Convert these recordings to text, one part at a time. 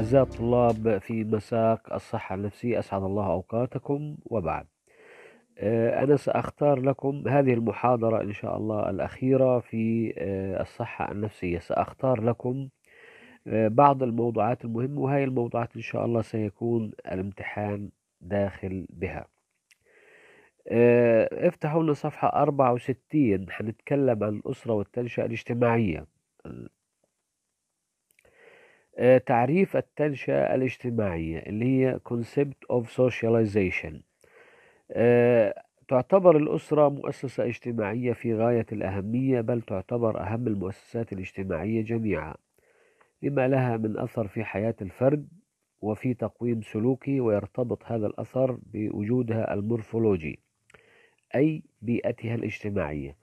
أعزائي الطلاب في مساق الصحة النفسية أسعد الله أوقاتكم وبعد آه، أنا سأختار لكم هذه المحاضرة إن شاء الله الأخيرة في آه، الصحة النفسية سأختار لكم آه، بعض الموضوعات المهمة وهي الموضوعات إن شاء الله سيكون الامتحان داخل بها افتحوا لنا صفحة 64 حنتكلم عن الأسرة والتنشئة الاجتماعية آه، تعريف التنشئة الاجتماعية اللي هي concept of socialization آه، تعتبر الأسرة مؤسسة اجتماعية في غاية الأهمية بل تعتبر أهم المؤسسات الاجتماعية جميعا لما لها من أثر في حياة الفرد وفي تقويم سلوكي ويرتبط هذا الأثر بوجودها المورفولوجي أي بيئتها الاجتماعية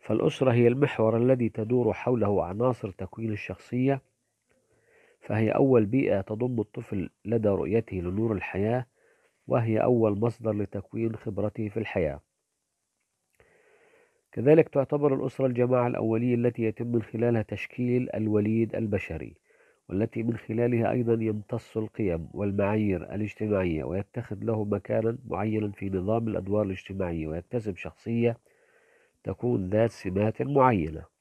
فالأسرة هي المحور الذي تدور حوله عناصر تكوين الشخصية فهي أول بيئة تضم الطفل لدى رؤيته لنور الحياة وهي أول مصدر لتكوين خبرته في الحياة كذلك تعتبر الأسرة الجماعة الأولية التي يتم من خلالها تشكيل الوليد البشري والتي من خلالها أيضا يمتص القيم والمعايير الاجتماعية ويتخذ له مكانا معينا في نظام الأدوار الاجتماعية ويكتسب شخصية تكون ذات سمات معينة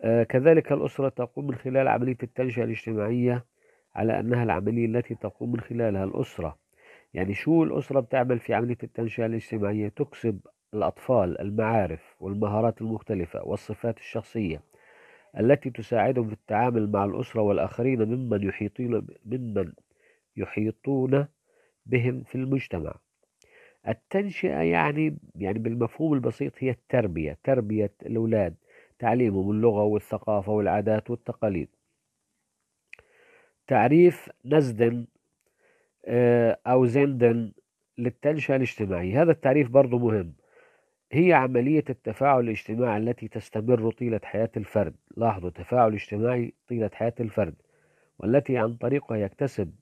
آه، كذلك الأسرة تقوم من خلال عملية التنشئة الاجتماعية على أنها العملية التي تقوم من خلالها الأسرة يعني شو الأسرة بتعمل في عملية التنشئة الاجتماعية تكسب الأطفال المعارف والمهارات المختلفة والصفات الشخصية التي تساعدهم في التعامل مع الأسرة والآخرين ممن يحيطون ممن يحيطون بهم في المجتمع التنشئة يعني يعني بالمفهوم البسيط هي التربية تربية الأولاد تعليمهم اللغة والثقافة والعادات والتقاليد تعريف نزدن آه، أو زندن للتنشئة الاجتماعية هذا التعريف برضه مهم هي عملية التفاعل الاجتماعي التي تستمر طيلة حياة الفرد لاحظوا تفاعل اجتماعي طيلة حياة الفرد والتي عن طريقها يكتسب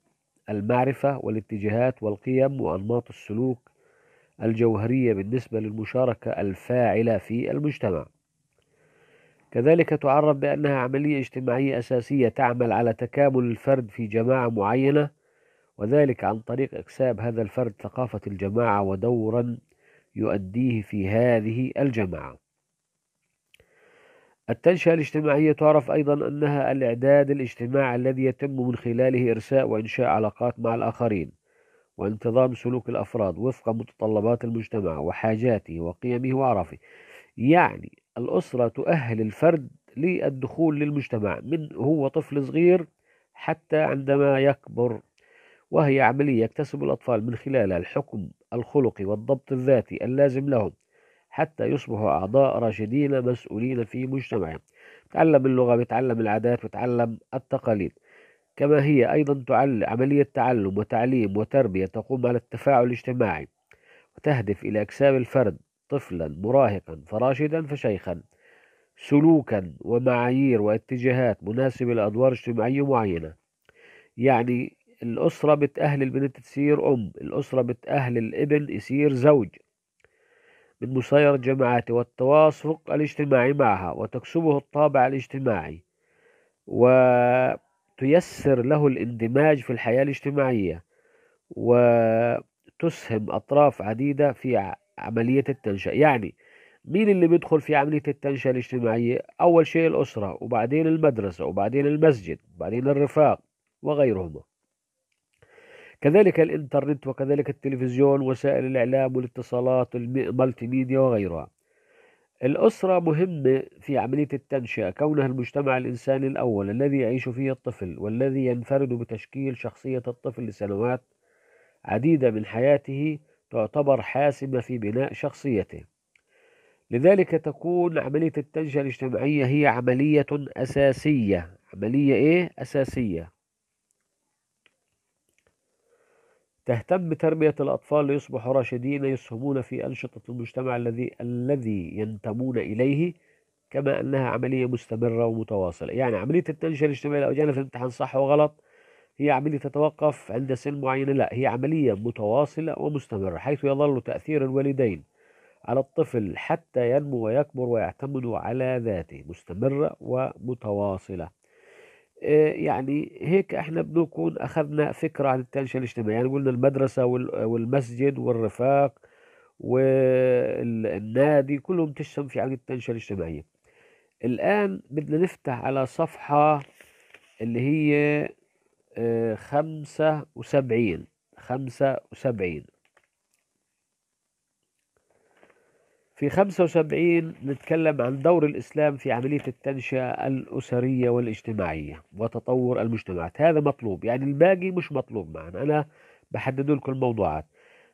المعرفة والاتجاهات والقيم وأنماط السلوك الجوهرية بالنسبة للمشاركة الفاعلة في المجتمع كذلك تعرف بأنها عملية اجتماعية أساسية تعمل على تكامل الفرد في جماعة معينة وذلك عن طريق إكساب هذا الفرد ثقافة الجماعة ودورا يؤديه في هذه الجماعة التنشئة الاجتماعية تعرف أيضا أنها الإعداد الاجتماعي الذي يتم من خلاله إرساء وإنشاء علاقات مع الآخرين وانتظام سلوك الأفراد وفق متطلبات المجتمع وحاجاته وقيمه وعرفه يعني الأسرة تؤهل الفرد للدخول للمجتمع من هو طفل صغير حتى عندما يكبر وهي عملية يكتسب الأطفال من خلالها الحكم الخلقي والضبط الذاتي اللازم لهم حتى يصبحوا أعضاء راشدين مسؤولين في مجتمعهم تعلم اللغة بتعلم العادات وتعلم التقاليد كما هي أيضا تعلم عملية تعلم وتعليم وتربية تقوم على التفاعل الاجتماعي وتهدف إلى إكساب الفرد طفلا مراهقا فراشدا فشيخا سلوكا ومعايير واتجاهات مناسبة لأدوار اجتماعية معينة يعني الأسرة بتأهل البنت تصير أم الأسرة بتأهل الابن يصير زوج من مسير الجماعات والتوافق الاجتماعي معها وتكسبه الطابع الاجتماعي وتيسر له الاندماج في الحياة الاجتماعية وتسهم أطراف عديدة في عملية التنشئة يعني مين اللي بيدخل في عملية التنشئة الاجتماعية أول شيء الأسرة وبعدين المدرسة وبعدين المسجد وبعدين الرفاق وغيرهما كذلك الإنترنت وكذلك التلفزيون وسائل الإعلام والاتصالات المالتي ميديا وغيرها الأسرة مهمة في عملية التنشئة كونها المجتمع الإنساني الأول الذي يعيش فيه الطفل والذي ينفرد بتشكيل شخصية الطفل لسنوات عديدة من حياته تعتبر حاسمة في بناء شخصيته لذلك تكون عملية التنشئة الاجتماعية هي عملية أساسية عملية إيه؟ أساسية تهتم بتربية الأطفال ليصبحوا راشدين يسهمون في أنشطة المجتمع الذي الذي ينتمون إليه كما أنها عملية مستمرة ومتواصلة يعني عملية التنشئة الاجتماعية لو جينا في الامتحان صح وغلط هي عملية تتوقف عند سن معينة لا هي عملية متواصلة ومستمرة حيث يظل تأثير الوالدين على الطفل حتى ينمو ويكبر ويعتمد على ذاته مستمرة ومتواصلة آه، يعني هيك احنا بنكون اخذنا فكرة عن التنشئة الاجتماعية يعني قلنا المدرسة والمسجد والرفاق والنادي كلهم تشتم في عملية التنشئة الاجتماعية الآن بدنا نفتح على صفحة اللي هي خمسة وسبعين خمسة وسبعين في خمسة وسبعين نتكلم عن دور الإسلام في عملية التنشئة الأسرية والاجتماعية وتطور المجتمعات هذا مطلوب يعني الباقي مش مطلوب معنا أنا بحدد لكم الموضوعات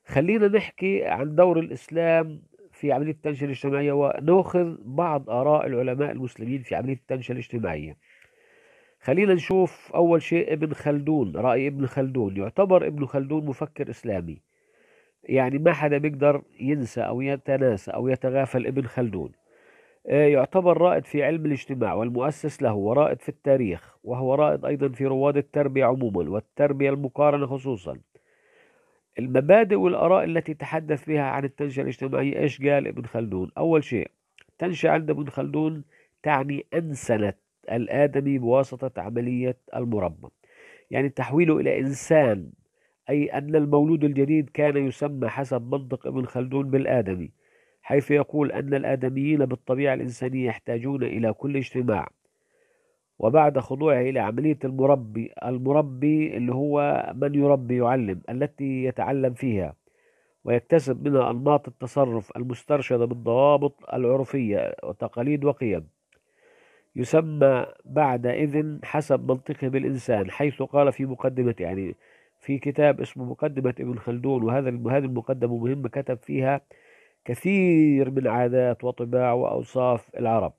خلينا نحكي عن دور الإسلام في عملية التنشئة الاجتماعية ونأخذ بعض آراء العلماء المسلمين في عملية التنشئة الاجتماعية خلينا نشوف أول شيء ابن خلدون رأي ابن خلدون يعتبر ابن خلدون مفكر إسلامي يعني ما حدا بيقدر ينسى أو يتناسى أو يتغافل ابن خلدون آه، يعتبر رائد في علم الاجتماع والمؤسس له ورائد في التاريخ وهو رائد أيضا في رواد التربية عموما والتربية المقارنة خصوصا المبادئ والآراء التي تحدث بها عن التنشئة الاجتماعية إيش قال ابن خلدون أول شيء تنشئة عند ابن خلدون تعني أنسنة الآدمي بواسطة عملية المربى يعني تحويله إلى إنسان أي أن المولود الجديد كان يسمى حسب منطق ابن خلدون بالآدمي حيث يقول أن الآدميين بالطبيعة الإنسانية يحتاجون إلى كل اجتماع وبعد خضوعه إلى عملية المربي المربي اللي هو من يربي يعلم التي يتعلم فيها ويكتسب منها أنماط التصرف المسترشدة بالضوابط العرفية وتقاليد وقيم يسمى بعدئذ حسب منطقه بالإنسان حيث قال في مقدمة يعني في كتاب اسمه مقدمة ابن خلدون وهذا هذه المقدمة مهمة كتب فيها كثير من عادات وطباع وأوصاف العرب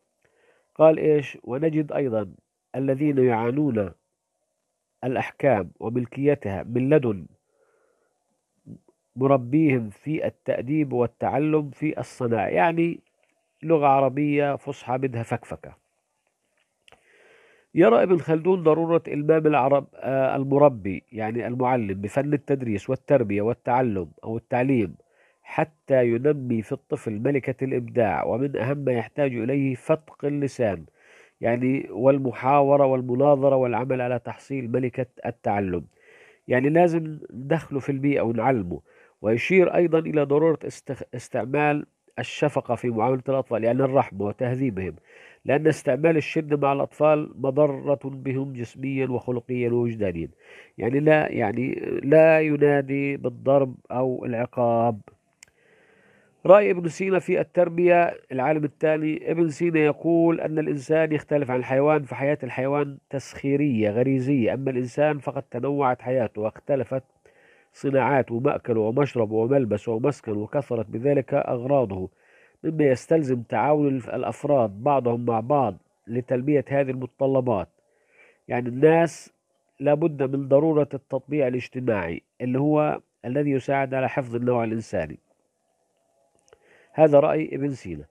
قال إيش ونجد أيضا الذين يعانون الأحكام وملكيتها من لدن مربيهم في التأديب والتعلم في الصناعة يعني لغة عربية فصحى بدها فكفكة يرى ابن خلدون ضرورة إلمام العرب آه، المربي يعني المعلم بفن التدريس والتربية والتعلم أو التعليم حتى ينمي في الطفل ملكة الإبداع ومن أهم ما يحتاج إليه فتق اللسان يعني والمحاورة والمناظرة والعمل على تحصيل ملكة التعلم يعني لازم ندخله في البيئة ونعلمه ويشير أيضا إلى ضرورة استعمال الشفقة في معاملة الأطفال يعني الرحمة وتهذيبهم لأن استعمال الشدة مع الأطفال مضرة بهم جسميا وخلقيا ووجدانيا يعني لا يعني لا ينادي بالضرب أو العقاب رأي ابن سينا في التربية العالم التالي ابن سينا يقول أن الإنسان يختلف عن الحيوان فحياة الحيوان تسخيرية غريزية أما الإنسان فقد تنوعت حياته واختلفت صناعات ومأكل ومشرب وملبس ومسكن وكثرت بذلك أغراضه مما يستلزم تعاون الأفراد بعضهم مع بعض لتلبية هذه المتطلبات يعني الناس لابد من ضرورة التطبيع الاجتماعي اللي هو الذي يساعد على حفظ النوع الإنساني هذا رأي ابن سينا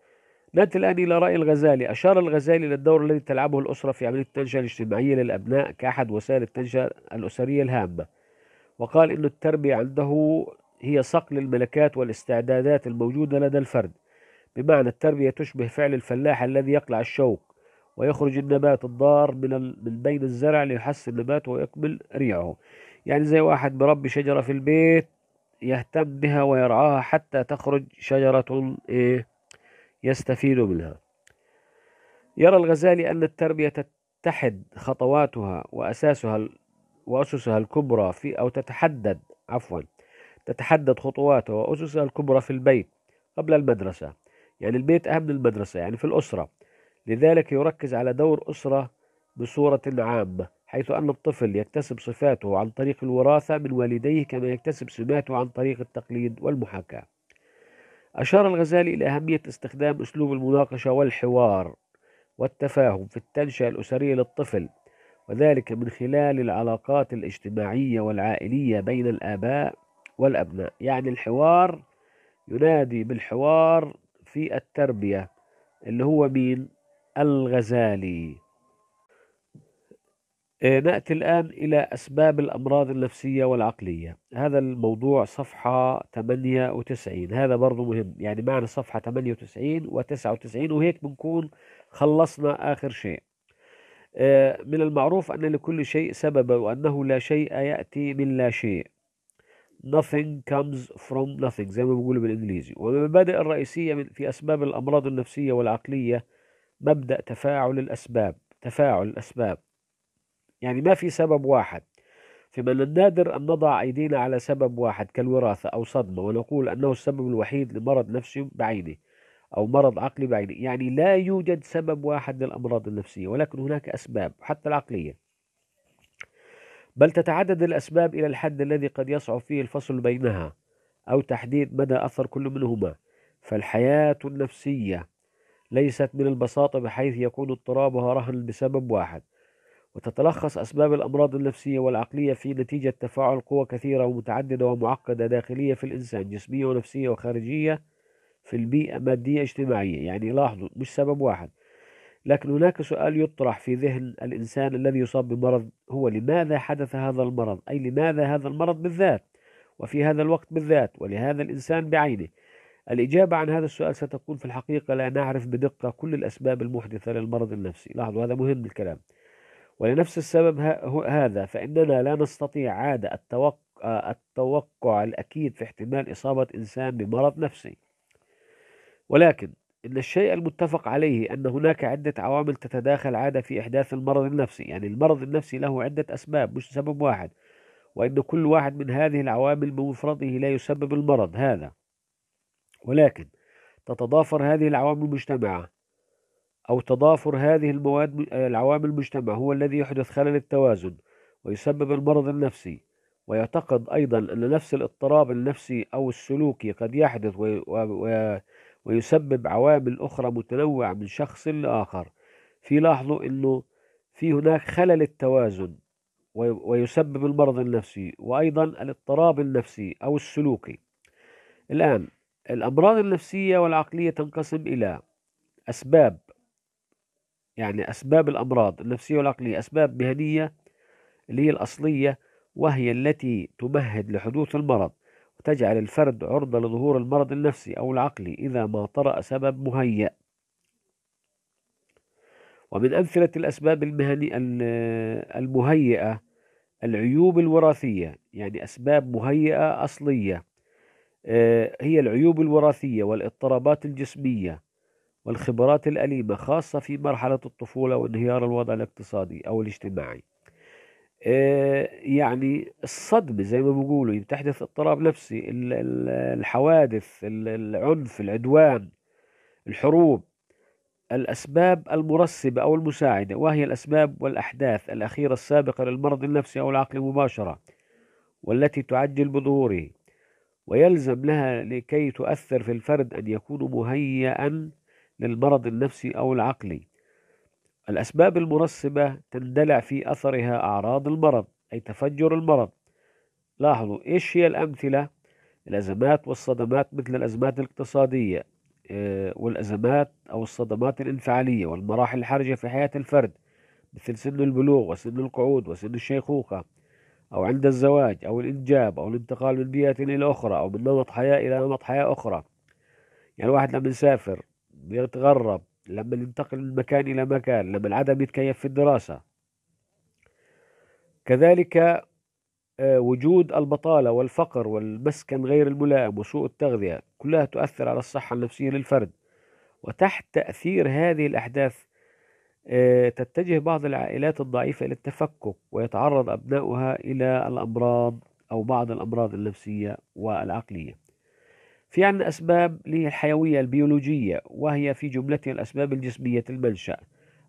نأتي الآن إلى رأي الغزالي أشار الغزالي إلى الدور الذي تلعبه الأسرة في عملية التنشئة الاجتماعية للأبناء كأحد وسائل التنشئة الأسرية الهامة وقال أن التربية عنده هي صقل الملكات والاستعدادات الموجودة لدى الفرد بمعنى التربية تشبه فعل الفلاح الذي يقلع الشوك ويخرج النبات الضار من, من بين الزرع ليحسن نباته ويكمل ريعه يعني زي واحد بربي شجرة في البيت يهتم بها ويرعاها حتى تخرج شجرة إيه يستفيد منها يرى الغزالي أن التربية تتحد خطواتها وأساسها وأسسها الكبرى في أو تتحدد عفوا تتحدد خطواته وأسسها الكبرى في البيت قبل المدرسة يعني البيت أهم من المدرسة يعني في الأسرة لذلك يركز على دور أسرة بصورة عامة حيث أن الطفل يكتسب صفاته عن طريق الوراثة من والديه كما يكتسب سماته عن طريق التقليد والمحاكاة أشار الغزالي إلى أهمية استخدام أسلوب المناقشة والحوار والتفاهم في التنشئة الأسرية للطفل وذلك من خلال العلاقات الاجتماعية والعائلية بين الآباء والأبناء يعني الحوار ينادي بالحوار في التربية اللي هو مين الغزالي آه، نأتي الآن إلى أسباب الأمراض النفسية والعقلية هذا الموضوع صفحة 98 هذا برضو مهم يعني معنى صفحة 98 و 99 وهيك بنكون خلصنا آخر شيء آه، من المعروف أن لكل شيء سببا وأنه لا شيء يأتي من لا شيء nothing comes from nothing زي ما بيقولوا بالإنجليزي والمبادئ الرئيسية في أسباب الأمراض النفسية والعقلية مبدأ تفاعل الأسباب تفاعل الأسباب يعني ما في سبب واحد فمن النادر أن نضع أيدينا على سبب واحد كالوراثة أو صدمة ونقول أنه السبب الوحيد لمرض نفسي بعينه أو مرض عقلي بعيني يعني لا يوجد سبب واحد للأمراض النفسية ولكن هناك أسباب حتى العقلية بل تتعدد الأسباب إلى الحد الذي قد يصعب فيه الفصل بينها أو تحديد مدى أثر كل منهما فالحياة النفسية ليست من البساطة بحيث يكون اضطرابها رهن بسبب واحد وتتلخص أسباب الأمراض النفسية والعقلية في نتيجة تفاعل قوى كثيرة ومتعددة ومعقدة داخلية في الإنسان جسمية ونفسية وخارجية في البيئة مادية اجتماعية يعني لاحظوا مش سبب واحد لكن هناك سؤال يطرح في ذهن الإنسان الذي يصاب بمرض هو لماذا حدث هذا المرض أي لماذا هذا المرض بالذات وفي هذا الوقت بالذات ولهذا الإنسان بعينه الإجابة عن هذا السؤال ستكون في الحقيقة لا نعرف بدقة كل الأسباب المحدثة للمرض النفسي لاحظوا هذا مهم الكلام ولنفس السبب هذا فإننا لا نستطيع عادة التوقع, آه، التوقع الأكيد في احتمال إصابة إنسان بمرض نفسي ولكن إن الشيء المتفق عليه أن هناك عدة عوامل تتداخل عادة في إحداث المرض النفسي يعني المرض النفسي له عدة أسباب مش سبب واحد وأن كل واحد من هذه العوامل بمفرده لا يسبب المرض هذا ولكن تتضافر هذه العوامل المجتمعة أو تضافر هذه المواد العوامل المجتمعة هو الذي يحدث خلل التوازن ويسبب المرض النفسي ويعتقد أيضا أن نفس الاضطراب النفسي أو السلوكي قد يحدث و... و... ويسبب عوامل أخرى متنوعة من شخص لآخر في لاحظوا أنه في هناك خلل التوازن ويسبب المرض النفسي وأيضا الاضطراب النفسي أو السلوكي الآن الأمراض النفسية والعقلية تنقسم إلى أسباب يعني أسباب الأمراض النفسية والعقلية أسباب مهنية اللي هي الأصلية وهي التي تمهد لحدوث المرض تجعل الفرد عرضة لظهور المرض النفسي أو العقلي إذا ما طرأ سبب مهيأ ومن أمثلة الأسباب المهني المهيئة العيوب الوراثية يعني أسباب مهيئة أصلية آه، هي العيوب الوراثية والاضطرابات الجسمية والخبرات الأليمة خاصة في مرحلة الطفولة وانهيار الوضع الاقتصادي أو الاجتماعي يعني الصدمة زي ما بيقولوا يعني بتحدث اضطراب نفسي الحوادث العنف العدوان الحروب الأسباب المرسبة أو المساعدة وهي الأسباب والأحداث الأخيرة السابقة للمرض النفسي أو العقلي مباشرة والتي تعجل بظهوره ويلزم لها لكي تؤثر في الفرد أن يكون مهيئا للمرض النفسي أو العقلي الأسباب المنصبة تندلع في أثرها أعراض المرض أي تفجر المرض لاحظوا إيش هي الأمثلة الأزمات والصدمات مثل الأزمات الاقتصادية آه، والأزمات أو الصدمات الانفعالية والمراحل الحرجة في حياة الفرد مثل سن البلوغ وسن القعود وسن الشيخوخة أو عند الزواج أو الإنجاب أو الانتقال من بيئة إلى أخرى أو من نمط حياة إلى نمط حياة أخرى يعني الواحد لما يسافر بيتغرب لما ننتقل من مكان إلى مكان لما العدم يتكيف في الدراسة كذلك آه، وجود البطالة والفقر والمسكن غير الملائم وسوء التغذية كلها تؤثر على الصحة النفسية للفرد وتحت تأثير هذه الأحداث آه، تتجه بعض العائلات الضعيفة إلى التفكك ويتعرض أبناؤها إلى الأمراض أو بعض الأمراض النفسية والعقلية في عندنا أسباب للحيوية البيولوجية وهي في جملتها الأسباب الجسمية المنشأ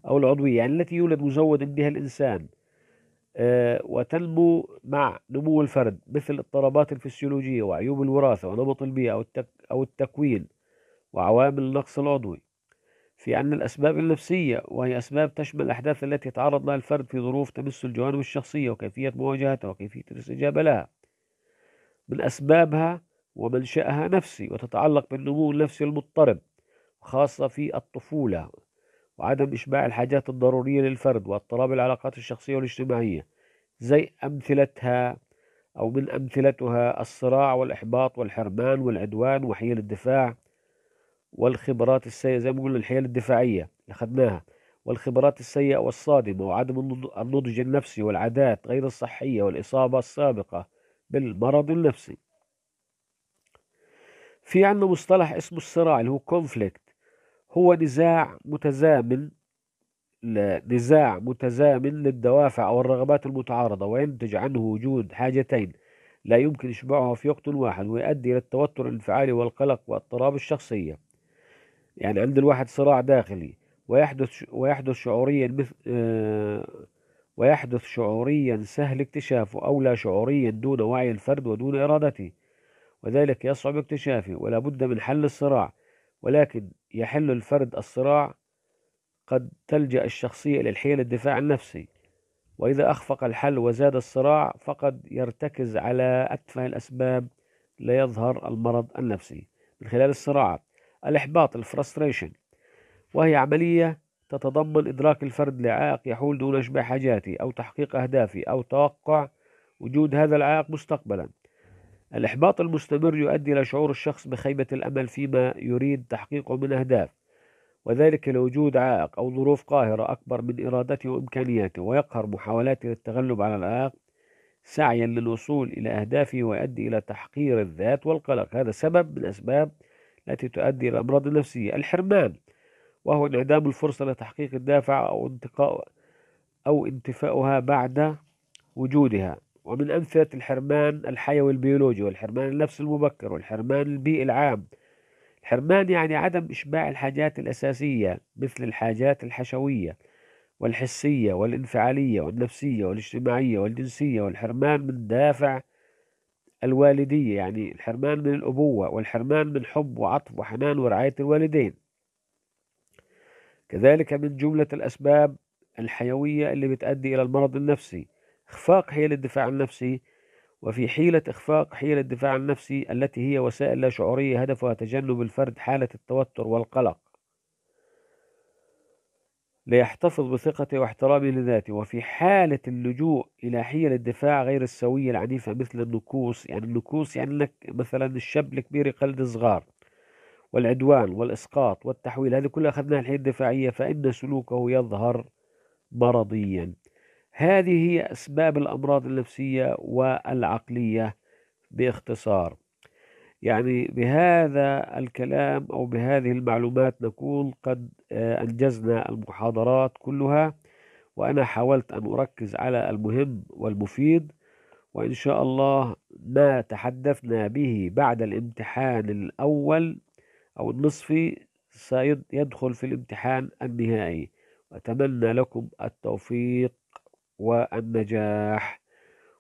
أو العضوية يعني التي يولد مزود بها الإنسان آه، وتنمو مع نمو الفرد مثل اضطرابات الفسيولوجية وعيوب الوراثة ونمط البيئة أو, التك أو التكوين وعوامل النقص العضوي في عندنا الأسباب النفسية وهي أسباب تشمل الأحداث التي يتعرض لها الفرد في ظروف تمس الجوانب الشخصية وكيفية مواجهتها وكيفية الاستجابة لها من أسبابها ومنشأها نفسي وتتعلق بالنمو النفسي المضطرب خاصة في الطفولة وعدم إشباع الحاجات الضرورية للفرد واضطراب العلاقات الشخصية والاجتماعية زي أمثلتها أو من أمثلتها الصراع والإحباط والحرمان والعدوان وحيل الدفاع والخبرات السيئة زي ما قلنا الحيل الدفاعية أخذناها والخبرات السيئة والصادمة وعدم النضج النفسي والعادات غير الصحية والإصابة السابقة بالمرض النفسي في عندنا مصطلح اسمه الصراع اللي هو كونفليكت هو نزاع متزامن نزاع متزامن للدوافع أو الرغبات المتعارضة وينتج عنه وجود حاجتين لا يمكن إشباعها في وقت واحد ويؤدي إلى التوتر الانفعالي والقلق واضطراب الشخصية يعني عند الواحد صراع داخلي ويحدث ويحدث شعوريا مثل آه، ويحدث شعوريا سهل اكتشافه أو لا شعوريا دون وعي الفرد ودون إرادته وذلك يصعب اكتشافه ولا بد من حل الصراع ولكن يحل الفرد الصراع قد تلجأ الشخصية إلى الحيل الدفاع النفسي وإذا أخفق الحل وزاد الصراع فقد يرتكز على أتفه الأسباب ليظهر المرض النفسي من خلال الصراعات الإحباط الفرستريشن وهي عملية تتضمن إدراك الفرد لعائق يحول دون إشباع حاجاته أو تحقيق أهدافه أو توقع وجود هذا العائق مستقبلا الإحباط المستمر يؤدي إلى شعور الشخص بخيبة الأمل فيما يريد تحقيقه من أهداف وذلك لوجود عائق أو ظروف قاهرة أكبر من إرادته وإمكانياته ويقهر محاولاته للتغلب على العائق سعيا للوصول إلى أهدافه ويؤدي إلى تحقير الذات والقلق هذا سبب من الأسباب التي تؤدي إلى الأمراض النفسية الحرمان وهو انعدام الفرصة لتحقيق الدافع أو انتقاء أو انتفاؤها بعد وجودها ومن أمثلة الحرمان الحيوي البيولوجي والحرمان النفس المبكر والحرمان البيئي العام الحرمان يعني عدم إشباع الحاجات الأساسية مثل الحاجات الحشوية والحسية والانفعالية والنفسية والاجتماعية والجنسية والحرمان من دافع الوالدية يعني الحرمان من الأبوة والحرمان من حب وعطف وحنان ورعاية الوالدين كذلك من جملة الأسباب الحيوية اللي بتؤدي إلى المرض النفسي إخفاق حيل الدفاع النفسي وفي حيلة إخفاق حيل الدفاع النفسي التي هي وسائل لا شعورية هدفها تجنب الفرد حالة التوتر والقلق ليحتفظ بثقته واحترامه لذاته وفي حالة اللجوء إلى حيل الدفاع غير السوية العنيفة مثل النكوص يعني النكوص يعني أنك مثلا الشاب الكبير يقلد الصغار والعدوان والإسقاط والتحويل هذه كلها أخذناها الحيل الدفاعية فإن سلوكه يظهر مرضيا هذه هي أسباب الأمراض النفسية والعقلية باختصار يعني بهذا الكلام أو بهذه المعلومات نكون قد آه، أنجزنا المحاضرات كلها وأنا حاولت أن أركز على المهم والمفيد وإن شاء الله ما تحدثنا به بعد الامتحان الأول أو النصفي سيدخل في الامتحان النهائي وأتمنى لكم التوفيق والنجاح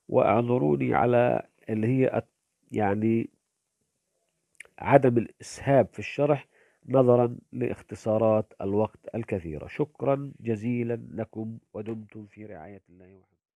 واعذروني على اللي هي يعني عدم الإسهاب في الشرح نظرا لاختصارات الوقت الكثيرة شكرا جزيلا لكم ودمتم في رعاية الله وحبه